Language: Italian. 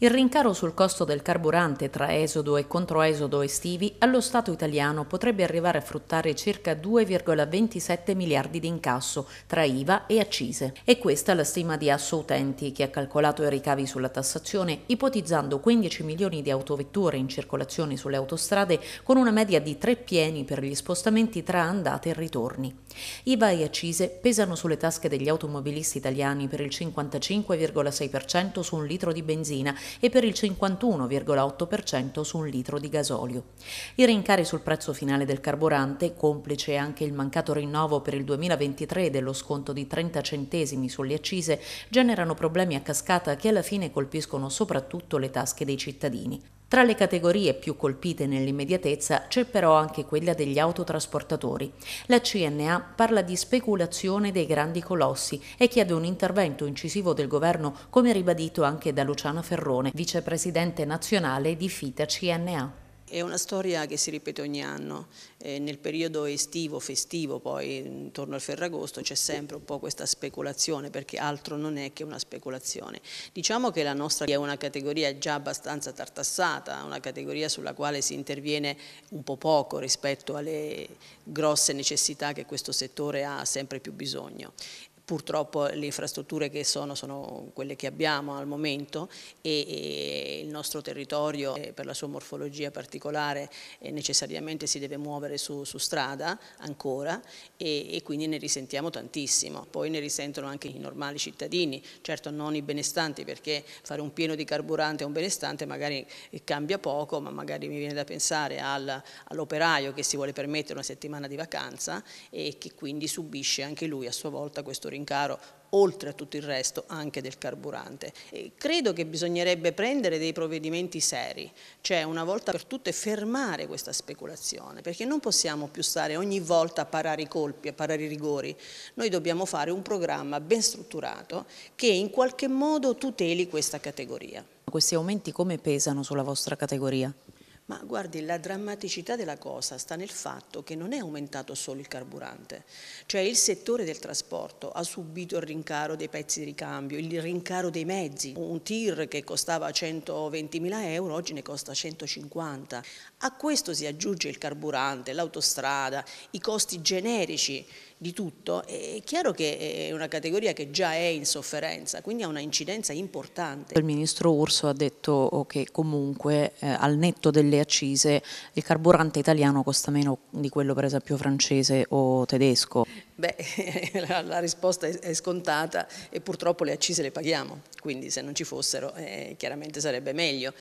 Il rincaro sul costo del carburante tra esodo e controesodo estivi allo Stato italiano potrebbe arrivare a fruttare circa 2,27 miliardi di incasso tra IVA e accise. E questa è la stima di Assoutenti che ha calcolato i ricavi sulla tassazione ipotizzando 15 milioni di autovetture in circolazione sulle autostrade con una media di tre pieni per gli spostamenti tra andate e ritorni. IVA e accise pesano sulle tasche degli automobilisti italiani per il 55,6% su un litro di benzina e per il 51,8% su un litro di gasolio. I rincari sul prezzo finale del carburante, complice anche il mancato rinnovo per il 2023 dello sconto di 30 centesimi sulle accise, generano problemi a cascata che alla fine colpiscono soprattutto le tasche dei cittadini. Tra le categorie più colpite nell'immediatezza c'è però anche quella degli autotrasportatori. La CNA parla di speculazione dei grandi colossi e chiede un intervento incisivo del governo, come ribadito anche da Luciana Ferrone, vicepresidente nazionale di FITA CNA. È una storia che si ripete ogni anno, eh, nel periodo estivo, festivo, poi intorno al Ferragosto c'è sempre un po' questa speculazione perché altro non è che una speculazione. Diciamo che la nostra è una categoria già abbastanza tartassata, una categoria sulla quale si interviene un po' poco rispetto alle grosse necessità che questo settore ha sempre più bisogno purtroppo le infrastrutture che sono sono quelle che abbiamo al momento e, e il nostro territorio eh, per la sua morfologia particolare eh, necessariamente si deve muovere su, su strada ancora e, e, quindi ne risentiamo tantissimo, poi ne risentono anche i normali cittadini, certo non i benestanti perché fare un pieno di carburante a un benestante magari eh, cambia poco ma magari mi viene da pensare al, all'operaio che si vuole permettere una settimana di vacanza e che quindi subisce anche lui a sua volta questo rinforzo rincaro oltre a tutto il resto anche del carburante. E credo che bisognerebbe prendere dei provvedimenti seri, cioè una volta per tutte fermare questa speculazione, perché non possiamo più stare ogni volta a parare i colpi, a parare i rigori, noi dobbiamo fare un programma ben strutturato che in qualche modo tuteli questa categoria. Questi aumenti come pesano sulla vostra categoria? Ma guardi, la drammaticità della cosa sta nel fatto che non è aumentato solo il carburante, cioè il settore del trasporto ha subito il rincaro dei pezzi di ricambio, il rincaro dei mezzi. Un tir che costava 120.000 euro oggi ne costa 150. A questo si aggiunge il carburante, l'autostrada, i costi generici di tutto, è chiaro che è una categoria che già è in sofferenza, quindi ha una incidenza importante. Il ministro Urso ha detto oh, che comunque eh, al netto delle accise il carburante italiano costa meno di quello per esempio francese o tedesco. Beh, la, la risposta è, è, scontata e purtroppo le accise le paghiamo, quindi se non ci fossero eh, chiaramente sarebbe meglio.